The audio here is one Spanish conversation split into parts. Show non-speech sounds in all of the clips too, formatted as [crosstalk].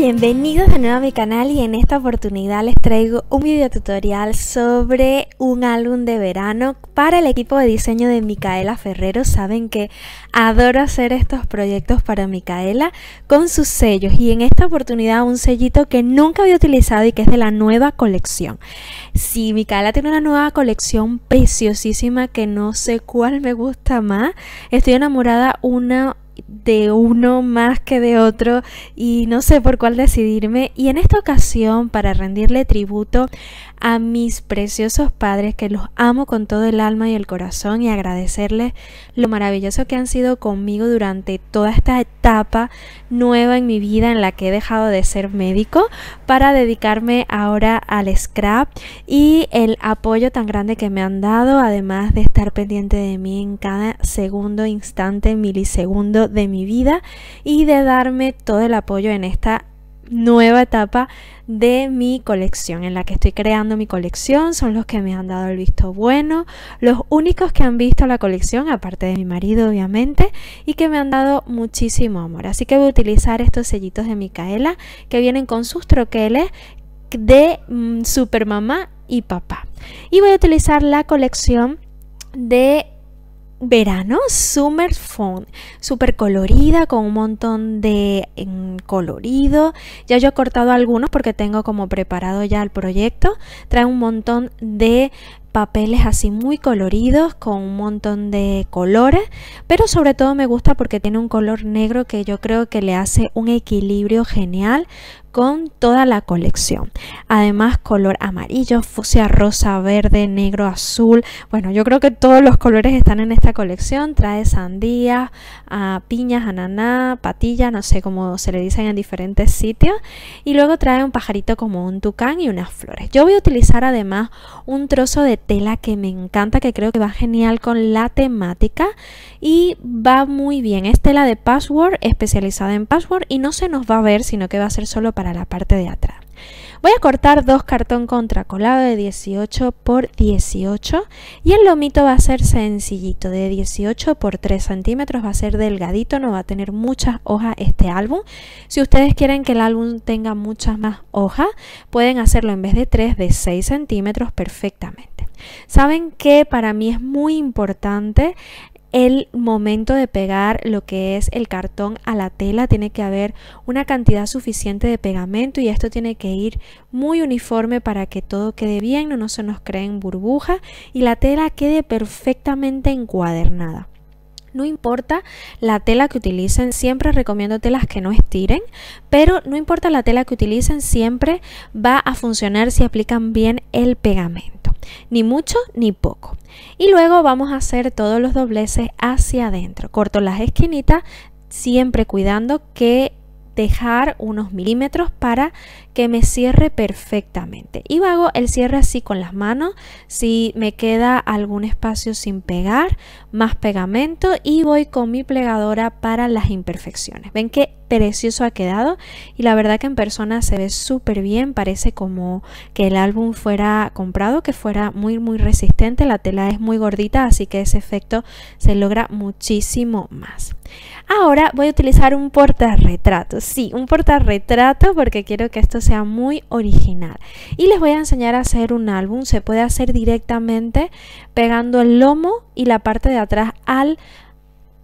bienvenidos de nuevo a mi canal y en esta oportunidad les traigo un video tutorial sobre un álbum de verano para el equipo de diseño de Micaela Ferrero. Saben que adoro hacer estos proyectos para Micaela con sus sellos y en esta oportunidad un sellito que nunca había utilizado y que es de la nueva colección. Si Micaela tiene una nueva colección preciosísima que no sé cuál me gusta más, estoy enamorada una de uno más que de otro y no sé por cuál decidirme y en esta ocasión para rendirle tributo a mis preciosos padres que los amo con todo el alma y el corazón y agradecerles lo maravilloso que han sido conmigo durante toda esta etapa nueva en mi vida en la que he dejado de ser médico para dedicarme ahora al scrap y el apoyo tan grande que me han dado, además de estar pendiente de mí en cada segundo, instante, milisegundo de mi vida y de darme todo el apoyo en esta nueva etapa de mi colección en la que estoy creando mi colección son los que me han dado el visto bueno los únicos que han visto la colección aparte de mi marido obviamente y que me han dado muchísimo amor así que voy a utilizar estos sellitos de Micaela que vienen con sus troqueles de Super mm, supermamá y papá y voy a utilizar la colección de verano summer fun, súper colorida, con un montón de colorido. Ya yo he cortado algunos porque tengo como preparado ya el proyecto. Trae un montón de papeles así muy coloridos con un montón de colores pero sobre todo me gusta porque tiene un color negro que yo creo que le hace un equilibrio genial con toda la colección. Además, color amarillo, fucsia, rosa, verde, negro, azul. Bueno, yo creo que todos los colores están en esta colección. Trae sandía, ah, piñas, ananá, patilla, no sé cómo se le dicen en diferentes sitios. Y luego trae un pajarito como un tucán y unas flores. Yo voy a utilizar además un trozo de tela que me encanta, que creo que va genial con la temática y va muy bien. Es tela de password, especializada en password y no se nos va a ver, sino que va a ser solo para para la parte de atrás. Voy a cortar dos cartón contracolado de 18 por 18 y el lomito va a ser sencillito, de 18 por 3 centímetros, va a ser delgadito, no va a tener muchas hojas este álbum. Si ustedes quieren que el álbum tenga muchas más hojas, pueden hacerlo en vez de 3 de 6 centímetros perfectamente. Saben que para mí es muy importante el momento de pegar lo que es el cartón a la tela tiene que haber una cantidad suficiente de pegamento y esto tiene que ir muy uniforme para que todo quede bien, no, se nos creen burbujas y la tela quede perfectamente encuadernada. No importa la tela que utilicen, siempre recomiendo telas que no estiren, pero no importa la tela que utilicen, siempre va a funcionar si aplican bien el pegamento, ni mucho ni poco. Y luego vamos a hacer todos los dobleces hacia adentro. Corto las esquinitas, siempre cuidando que dejar unos milímetros para que me cierre perfectamente y hago el cierre así con las manos si me queda algún espacio sin pegar más pegamento y voy con mi plegadora para las imperfecciones ven qué precioso ha quedado y la verdad que en persona se ve súper bien parece como que el álbum fuera comprado que fuera muy muy resistente la tela es muy gordita así que ese efecto se logra muchísimo más Ahora voy a utilizar un portarretrato, sí, un portarretrato porque quiero que esto sea muy original. Y les voy a enseñar a hacer un álbum, se puede hacer directamente pegando el lomo y la parte de atrás al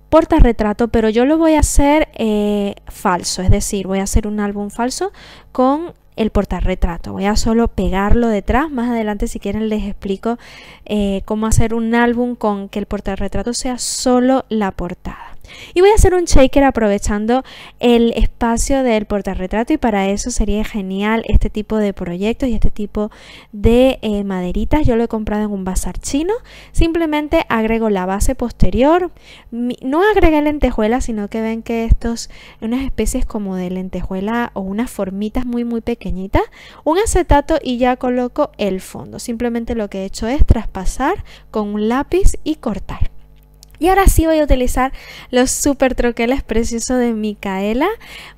portarretrato, pero yo lo voy a hacer eh, falso, es decir, voy a hacer un álbum falso con el portarretrato. Voy a solo pegarlo detrás. Más adelante, si quieren, les explico eh, cómo hacer un álbum con que el portarretrato sea solo la portada. Y voy a hacer un shaker aprovechando el espacio del portarretrato y para eso sería genial este tipo de proyectos y este tipo de eh, maderitas. Yo lo he comprado en un bazar chino. Simplemente agrego la base posterior. No agregué lentejuelas, sino que ven que estos, unas especies como de lentejuela o unas formitas muy muy pequeñitas. Un acetato y ya coloco el fondo. Simplemente lo que he hecho es traspasar con un lápiz y cortar. Y ahora sí voy a utilizar los super troqueles preciosos de Micaela.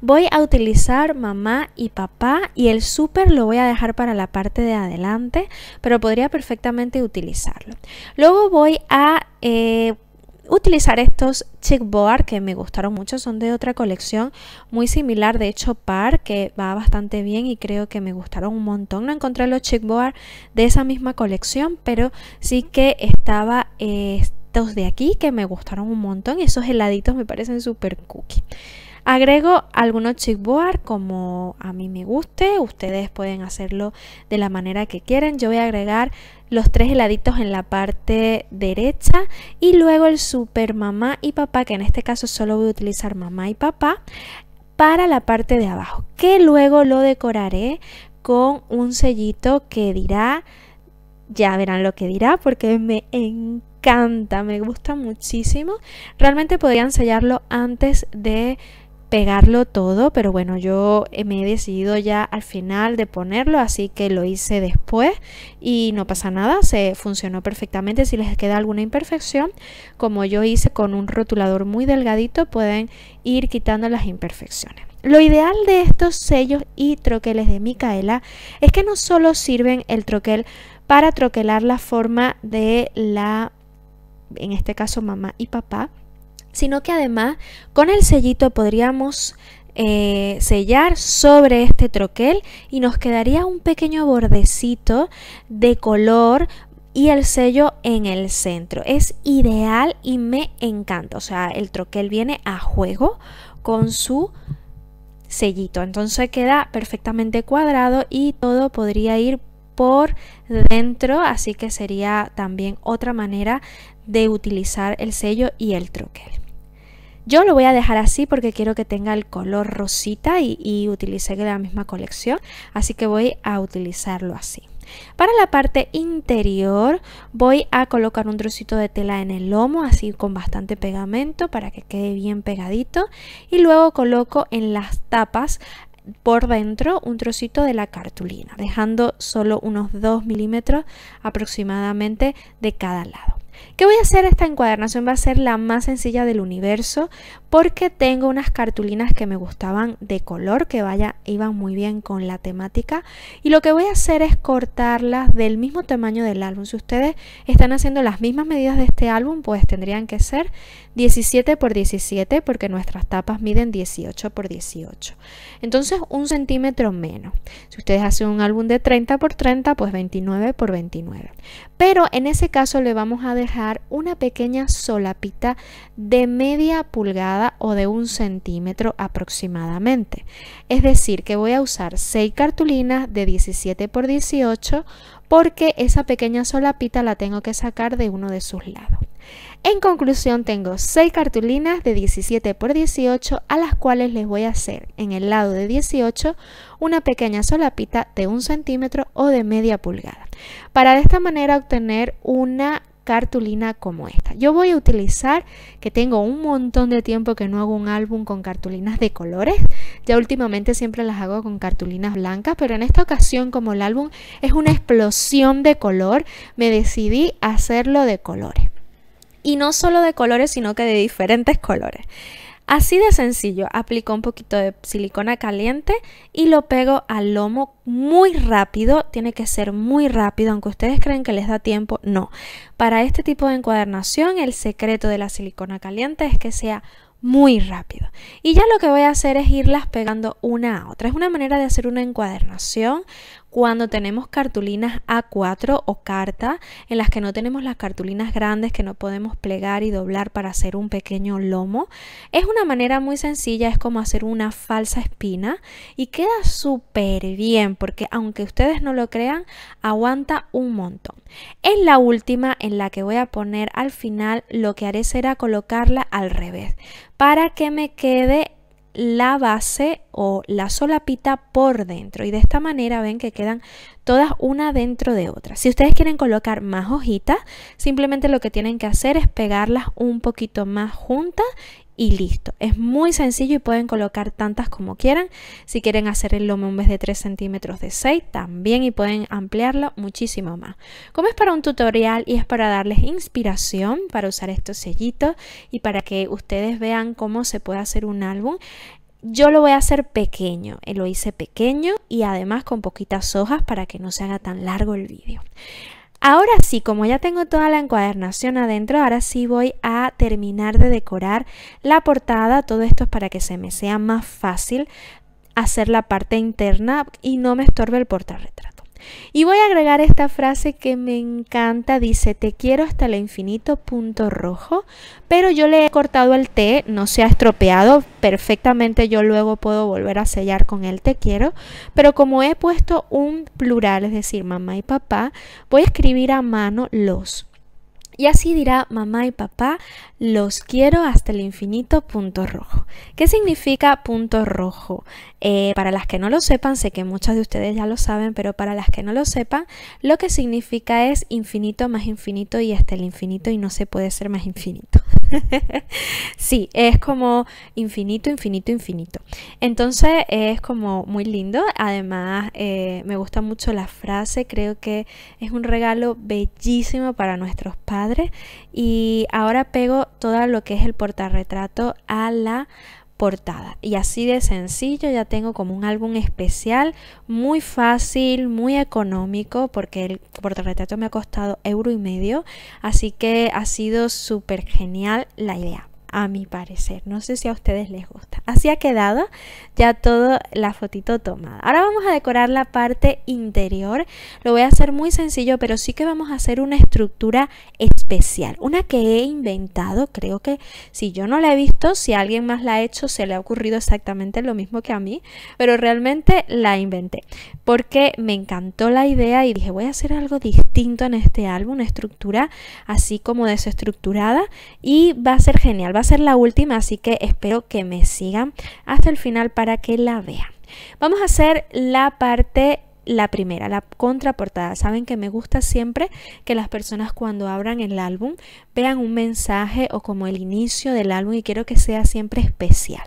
Voy a utilizar mamá y papá y el super lo voy a dejar para la parte de adelante, pero podría perfectamente utilizarlo. Luego voy a... Eh, utilizar estos checkboard que me gustaron mucho, son de otra colección muy similar, de hecho par, que va bastante bien y creo que me gustaron un montón. No encontré los checkboard de esa misma colección, pero sí que estaba eh, de aquí que me gustaron un montón. Esos heladitos me parecen súper cookie. Agrego algunos chipboard como a mí me guste. Ustedes pueden hacerlo de la manera que quieran. Yo voy a agregar los tres heladitos en la parte derecha y luego el super mamá y papá, que en este caso solo voy a utilizar mamá y papá, para la parte de abajo, que luego lo decoraré con un sellito que dirá ya verán lo que dirá porque me encanta, me gusta muchísimo. Realmente podrían sellarlo antes de pegarlo todo, pero bueno, yo eh, me he decidido ya al final de ponerlo, así que lo hice después y no pasa nada, se funcionó perfectamente. Si les queda alguna imperfección, como yo hice con un rotulador muy delgadito, pueden ir quitando las imperfecciones. Lo ideal de estos sellos y troqueles de Micaela es que no solo sirven el troquel para troquelar la forma de la, en este caso mamá y papá, sino que además con el sellito podríamos eh, sellar sobre este troquel y nos quedaría un pequeño bordecito de color y el sello en el centro. Es ideal y me encanta. O sea, el troquel viene a juego con su sellito. Entonces queda perfectamente cuadrado y todo podría ir por dentro, así que sería también otra manera de utilizar el sello y el troquel. Yo lo voy a dejar así porque quiero que tenga el color rosita y, y utilicé la misma colección, así que voy a utilizarlo así. Para la parte interior voy a colocar un trocito de tela en el lomo, así con bastante pegamento para que quede bien pegadito. Y luego coloco en las tapas por dentro un trocito de la cartulina, dejando solo unos 2 milímetros aproximadamente de cada lado. ¿Qué voy a hacer? Esta encuadernación va a ser la más sencilla del universo porque tengo unas cartulinas que me gustaban de color que vaya, iban muy bien con la temática y lo que voy a hacer es cortarlas del mismo tamaño del álbum. Si ustedes están haciendo las mismas medidas de este álbum, pues tendrían que ser 17 por 17 porque nuestras tapas miden 18 por 18. Entonces un centímetro menos. Si ustedes hacen un álbum de 30 por 30, pues 29 por 29. Pero en ese caso le vamos a dejar una pequeña solapita de media pulgada o de un centímetro aproximadamente. Es decir, que voy a usar 6 cartulinas de 17 por 18 porque esa pequeña solapita la tengo que sacar de uno de sus lados. En conclusión tengo 6 cartulinas de 17 por 18 a las cuales les voy a hacer en el lado de 18 una pequeña solapita de un centímetro o de media pulgada para de esta manera obtener una cartulina como esta. Yo voy a utilizar, que tengo un montón de tiempo que no hago un álbum con cartulinas de colores, ya últimamente siempre las hago con cartulinas blancas, pero en esta ocasión como el álbum es una explosión de color, me decidí hacerlo de colores. Y no solo de colores, sino que de diferentes colores. Así de sencillo, aplico un poquito de silicona caliente y lo pego al lomo muy rápido, tiene que ser muy rápido, aunque ustedes creen que les da tiempo, no. Para este tipo de encuadernación, el secreto de la silicona caliente es que sea muy rápido. Y ya lo que voy a hacer es irlas pegando una a otra. Es una manera de hacer una encuadernación cuando tenemos cartulinas A4 o carta, en las que no tenemos las cartulinas grandes que no podemos plegar y doblar para hacer un pequeño lomo, es una manera muy sencilla, es como hacer una falsa espina y queda súper bien porque aunque ustedes no lo crean, aguanta un montón. Es la última, en la que voy a poner al final, lo que haré será colocarla al revés para que me quede la base o la solapita por dentro y de esta manera ven que quedan todas una dentro de otra. Si ustedes quieren colocar más hojitas, simplemente lo que tienen que hacer es pegarlas un poquito más juntas y listo. Es muy sencillo y pueden colocar tantas como quieran. Si quieren hacer el lomo en vez de 3 centímetros de 6 también y pueden ampliarlo muchísimo más. Como es para un tutorial y es para darles inspiración para usar estos sellitos y para que ustedes vean cómo se puede hacer un álbum. Yo lo voy a hacer pequeño, eh, lo hice pequeño y además con poquitas hojas para que no se haga tan largo el vídeo. Ahora sí, como ya tengo toda la encuadernación adentro, ahora sí voy a terminar de decorar la portada. Todo esto es para que se me sea más fácil hacer la parte interna y no me estorbe el portarretrato. Y voy a agregar esta frase que me encanta, dice, te quiero hasta el infinito punto rojo, pero yo le he cortado el T, no se ha estropeado, perfectamente yo luego puedo volver a sellar con el te quiero, pero como he puesto un plural, es decir, mamá y papá, voy a escribir a mano los. Y así dirá mamá y papá, los quiero hasta el infinito punto rojo. ¿Qué significa punto rojo? Eh, para las que no lo sepan, sé que muchas de ustedes ya lo saben, pero para las que no lo sepan, lo que significa es infinito más infinito y hasta el infinito y no se puede ser más infinito. [laughs] sí, es como infinito, infinito, infinito. Entonces es como muy lindo. Además, eh, me gusta mucho la frase. Creo que es un regalo bellísimo para nuestros padres. Y ahora pego todo lo que es el portarretrato a la portada. Y así de sencillo ya tengo como un álbum especial, muy fácil, muy económico, porque el portarretrato me ha costado euro y medio, así que ha sido súper genial la idea a mi parecer. No sé si a ustedes les gusta. Así ha quedado ya toda la fotito tomada. Ahora vamos a decorar la parte interior. Lo voy a hacer muy sencillo, pero sí que vamos a hacer una estructura especial. Una que he inventado. Creo que si yo no la he visto, si alguien más la ha hecho, se le ha ocurrido exactamente lo mismo que a mí. Pero realmente la inventé. Porque me encantó la idea y dije, voy a hacer algo distinto en este álbum. Una estructura así como desestructurada. Y va a ser genial ser la última, así que espero que me sigan hasta el final para que la vean. Vamos a hacer la parte la primera, la contraportada. Saben que me gusta siempre que las personas cuando abran el álbum vean un mensaje o como el inicio del álbum y quiero que sea siempre especial.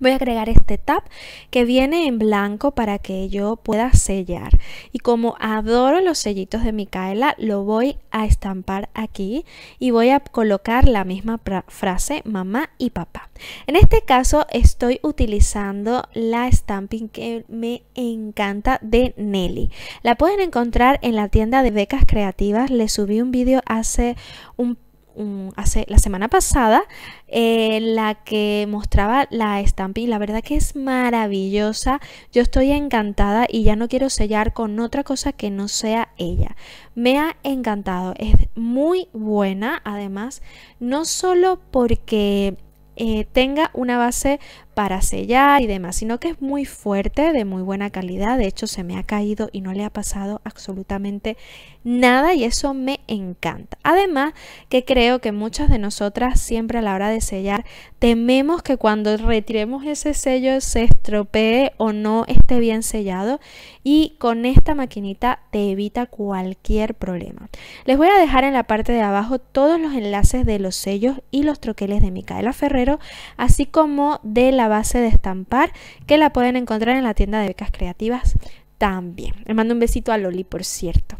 Voy a agregar este tab que viene en blanco para que yo pueda sellar. Y como adoro los sellitos de Micaela, lo voy a estampar aquí y voy a colocar la misma frase mamá y papá. En este caso estoy utilizando la stamping que me encanta de Nelly. La pueden encontrar en la tienda de becas creativas. le subí un vídeo hace un hace la semana pasada, eh, la que mostraba la y La verdad que es maravillosa. Yo estoy encantada y ya no quiero sellar con otra cosa que no sea ella. Me ha encantado. Es muy buena, además, no solo porque eh, tenga una base para sellar y demás, sino que es muy fuerte, de muy buena calidad. De hecho, se me ha caído y no le ha pasado absolutamente nada y eso me encanta. Además, que creo que muchas de nosotras siempre a la hora de sellar tememos que cuando retiremos ese sello se estropee o no esté bien sellado y con esta maquinita te evita cualquier problema. Les voy a dejar en la parte de abajo todos los enlaces de los sellos y los troqueles de Micaela Ferrero, así como de la base de estampar que la pueden encontrar en la tienda de becas creativas también. Le mando un besito a Loli, por cierto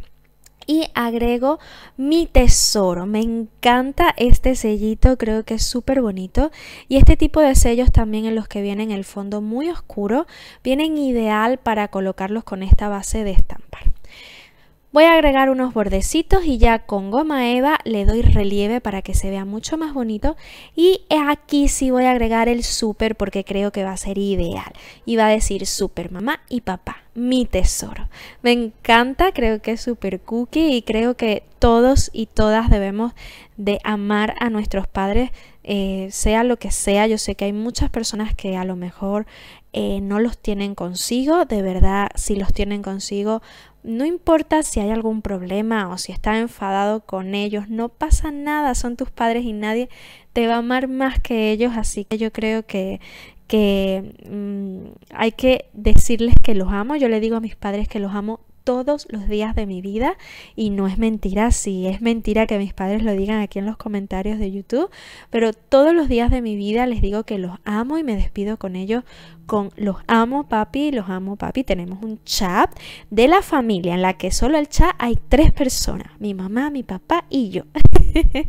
y agrego mi tesoro. Me encanta este sellito, creo que es súper bonito. Y este tipo de sellos también en los que vienen el fondo muy oscuro, vienen ideal para colocarlos con esta base de estampar. Voy a agregar unos bordecitos y ya con goma eva le doy relieve para que se vea mucho más bonito. Y aquí sí voy a agregar el súper porque creo que va a ser ideal. Y va a decir súper mamá y papá, mi tesoro. Me encanta, creo que es súper cookie y creo que todos y todas debemos de amar a nuestros padres, eh, sea lo que sea. Yo sé que hay muchas personas que a lo mejor eh, no los tienen consigo. De verdad, si los tienen consigo, no importa si hay algún problema o si está enfadado con ellos, no pasa nada, son tus padres y nadie te va a amar más que ellos, así que yo creo que, mm, hay que decirles que los amo, yo le digo a mis padres que los amo todos los días de mi vida y no es mentira, sí, es mentira que mis padres lo digan aquí en los comentarios de YouTube, pero todos los días de mi vida les digo que los amo y me despido con ellos con los amo papi, los amo papi. Tenemos un chat de la familia en la que solo el chat hay tres personas, mi mamá, mi papá y yo. [laughs]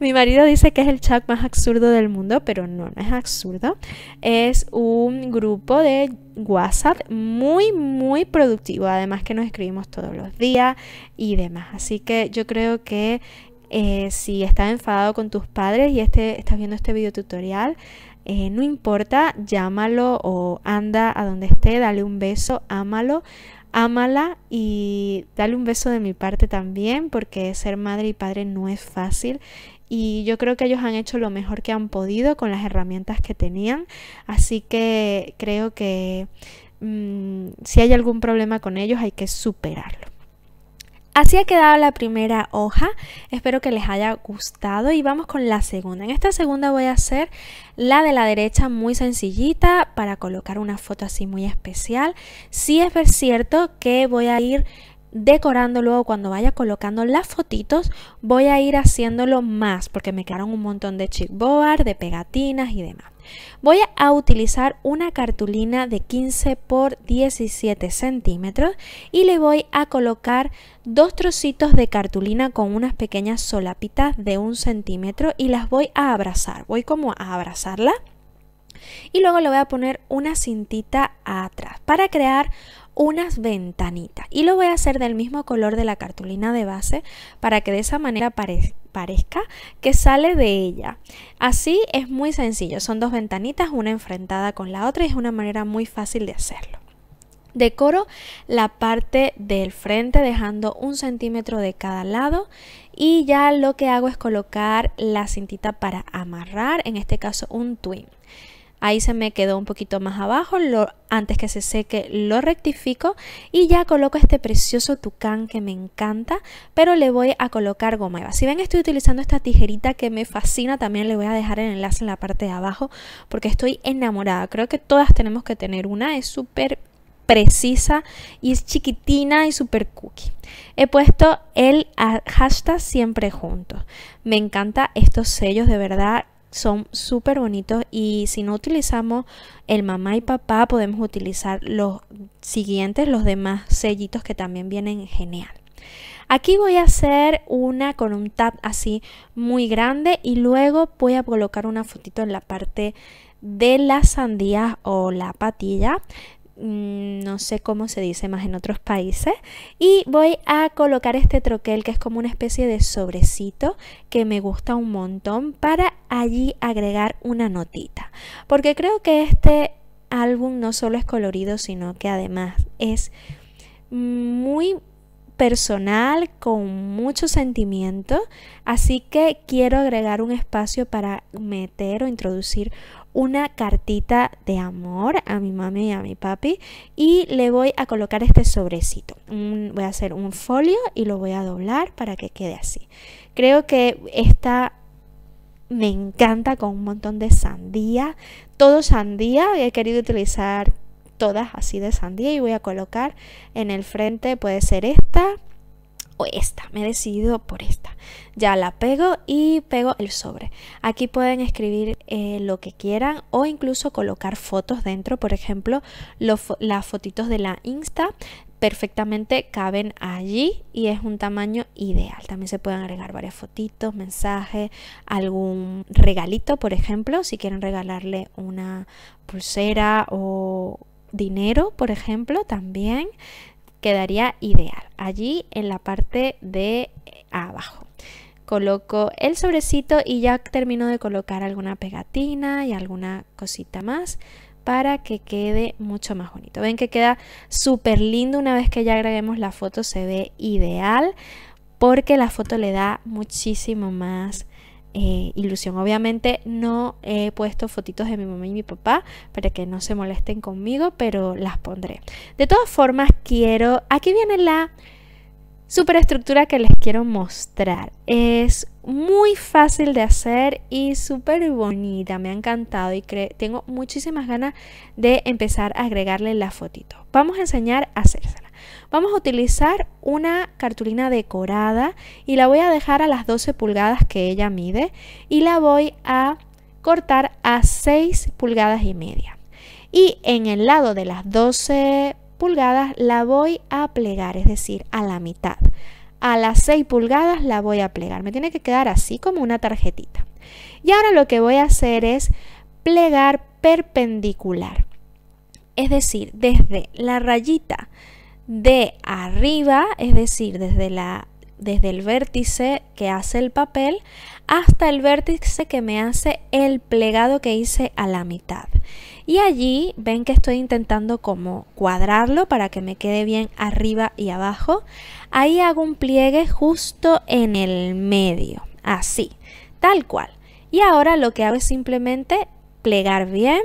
mi marido dice que es el chat más absurdo del mundo, pero no, no es absurdo. Es un grupo de WhatsApp muy, muy productivo, además que nos escribimos todos los días y demás. Así que yo creo que eh, si estás enfadado con tus padres y este, estás viendo este video tutorial, eh, no importa, llámalo o anda a donde esté, dale un beso, ámalo, ámala y dale un beso de mi parte también, porque ser madre y padre no es fácil. Y yo creo que ellos han hecho lo mejor que han podido con las herramientas que tenían. Así que creo que mm, si hay algún problema con ellos hay que superarlo. Así ha quedado la primera hoja, espero que les haya gustado y vamos con la segunda. En esta segunda voy a hacer la de la derecha muy sencillita para colocar una foto así muy especial. Sí es cierto que voy a ir decorando luego cuando vaya colocando las fotitos voy a ir haciéndolo más porque me quedaron un montón de chipboard, de pegatinas y demás. Voy a utilizar una cartulina de 15 por 17 centímetros y le voy a colocar dos trocitos de cartulina con unas pequeñas solapitas de un centímetro y las voy a abrazar. Voy como a abrazarla y luego le voy a poner una cintita atrás para crear unas ventanitas y lo voy a hacer del mismo color de la cartulina de base para que de esa manera parezca que sale de ella. Así es muy sencillo, son dos ventanitas, una enfrentada con la otra y es una manera muy fácil de hacerlo. Decoro la parte del frente dejando un centímetro de cada lado y ya lo que hago es colocar la cintita para amarrar, en este caso un twin ahí se me quedó un poquito más abajo, lo, antes que se seque lo rectifico y ya coloco este precioso tucán que me encanta, pero le voy a colocar goma eva. Si ven estoy utilizando esta tijerita que me fascina, también le voy a dejar el enlace en la parte de abajo porque estoy enamorada, creo que todas tenemos que tener una, es súper precisa y es chiquitina y super cookie. He puesto el ah, hashtag siempre juntos. Me encanta estos sellos, de verdad son súper bonitos y si no utilizamos el mamá y papá podemos utilizar los siguientes, los demás sellitos que también vienen genial. Aquí voy a hacer una con un tab así muy grande y luego voy a colocar una fotito en la parte de las sandías o la patilla. Mm, no sé cómo se dice más en otros países y voy a colocar este troquel que es como una especie de sobrecito que me gusta un montón para allí agregar una notita porque creo que este álbum no solo es colorido sino que además es muy personal con mucho sentimiento así que quiero agregar un espacio para meter o introducir una cartita de amor a mi mami y a mi papi y le voy a colocar este sobrecito. voy a hacer un folio y lo voy a doblar para que quede así. Creo que esta me encanta con un montón de sandía. Todo sandía, he querido utilizar todas así de sandía y voy a colocar en el frente puede ser esta esta. Me he decidido por esta. Ya la pego y pego el sobre. Aquí pueden escribir eh, lo que quieran o incluso colocar fotos dentro. Por ejemplo, las fotitos de la Insta perfectamente caben allí y es un tamaño ideal. También se pueden agregar varias fotitos, mensajes, algún regalito, por ejemplo, si quieren regalarle una pulsera o dinero, por ejemplo, también quedaría ideal, allí en la parte de eh, abajo. Coloco el sobrecito y ya termino de colocar alguna pegatina y alguna cosita más para que quede mucho más bonito. Ven que queda súper lindo una vez que ya agreguemos la foto, se ve ideal porque la foto le da muchísimo más eh, ilusión. Obviamente no he puesto fotitos de mi mamá y mi papá para que no se molesten conmigo, pero las pondré. De todas formas, quiero... Aquí viene la superestructura que les quiero mostrar. Es muy fácil de hacer y súper bonita, me ha encantado y tengo muchísimas ganas de empezar a agregarle la fotito. Vamos a enseñar a hacérsela. Vamos a utilizar una cartulina decorada y la voy a dejar a las 12 pulgadas que ella mide y la voy a cortar a 6 pulgadas y media. Y en el lado de las 12 pulgadas la voy a plegar, es decir, a la mitad. A las 6 pulgadas la voy a plegar. Me tiene que quedar así como una tarjetita. Y ahora lo que voy a hacer es plegar perpendicular. Es decir, desde la rayita de arriba, es decir, desde, la, desde el vértice que hace el papel hasta el vértice que me hace el plegado que hice a la mitad. Y allí ven que estoy intentando como cuadrarlo para que me quede bien arriba y abajo. Ahí hago un pliegue justo en el medio, así, tal cual. Y ahora lo que hago es simplemente plegar bien.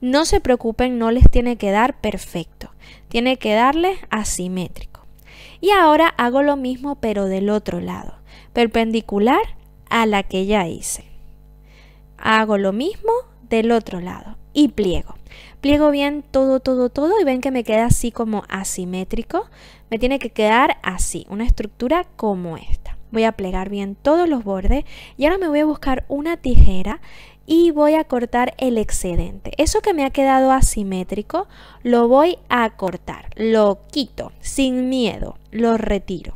No se preocupen, no les tiene que dar perfecto tiene que darle asimétrico. Y ahora hago lo mismo pero del otro lado, perpendicular a la que ya hice. Hago lo mismo del otro lado y pliego. Pliego bien todo, todo, todo y ven que me queda así como asimétrico. Me tiene que quedar así, una estructura como esta. Voy a plegar bien todos los bordes y ahora me voy a buscar una tijera y voy a cortar el excedente. Eso que me ha quedado asimétrico lo voy a cortar, lo quito sin miedo, lo retiro.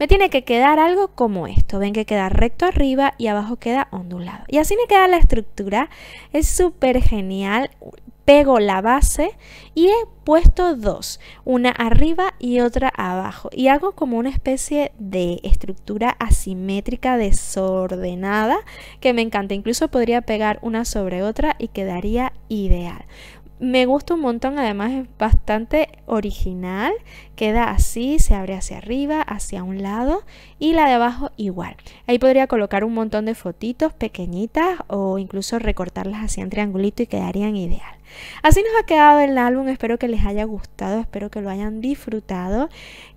Me tiene que quedar algo como esto, ven que queda recto arriba y abajo queda ondulado. Y así me queda la estructura, es súper genial, pego la base y he puesto dos, una arriba y otra abajo. Y hago como una especie de estructura asimétrica desordenada que me encanta. Incluso podría pegar una sobre otra y quedaría ideal me gusta un montón, además es bastante original, queda así, se abre hacia arriba, hacia un lado y la de abajo igual. Ahí podría colocar un montón de fotitos pequeñitas o incluso recortarlas así en triangulito y quedarían ideal. Así nos ha quedado el álbum, espero que les haya gustado, espero que lo hayan disfrutado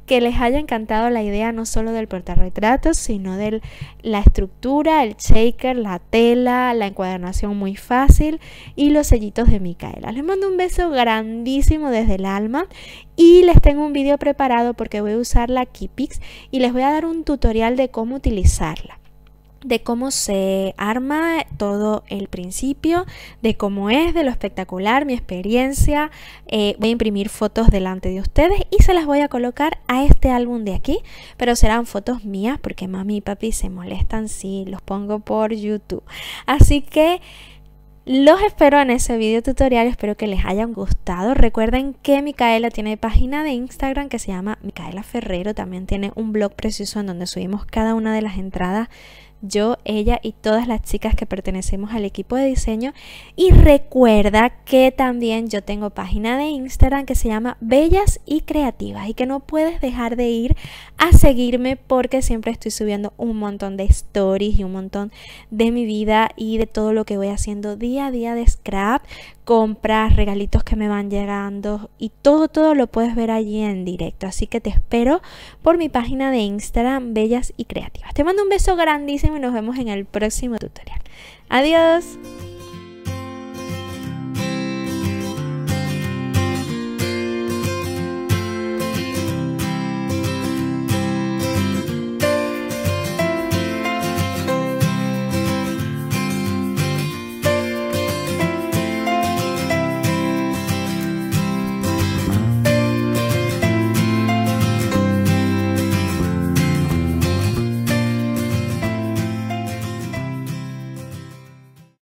que les haya encantado la idea no solo del portarretrato, sino de la estructura, el shaker, la tela, la encuadernación muy fácil y los sellitos de Micaela. Les mando un beso grandísimo desde el alma y les tengo un video preparado porque voy a usar la Kipix y les voy a dar un tutorial de cómo utilizarla de cómo se arma todo el principio, de cómo es, de lo espectacular, mi experiencia. Eh, voy a imprimir fotos delante de ustedes y se las voy a colocar a este álbum de aquí, pero serán fotos mías porque mami y papi se molestan si los pongo por YouTube. Así que... Los espero en ese video tutorial, espero que les hayan gustado. Recuerden que Micaela tiene página de Instagram que se llama Micaela Ferrero, también tiene un blog precioso en donde subimos cada una de las entradas yo, ella y todas las chicas que pertenecemos al equipo de diseño. Y recuerda que también yo tengo página de Instagram que se llama Bellas y Creativas y que no puedes dejar de ir a seguirme porque siempre estoy subiendo un montón de stories y un montón de mi vida y de todo lo que voy haciendo día a día de scrap, compras, regalitos que me van llegando y todo, todo lo puedes ver allí en directo. Así que te espero por mi página de Instagram Bellas y Creativas. Te mando un beso grandísimo y nos vemos en el próximo tutorial. Adiós.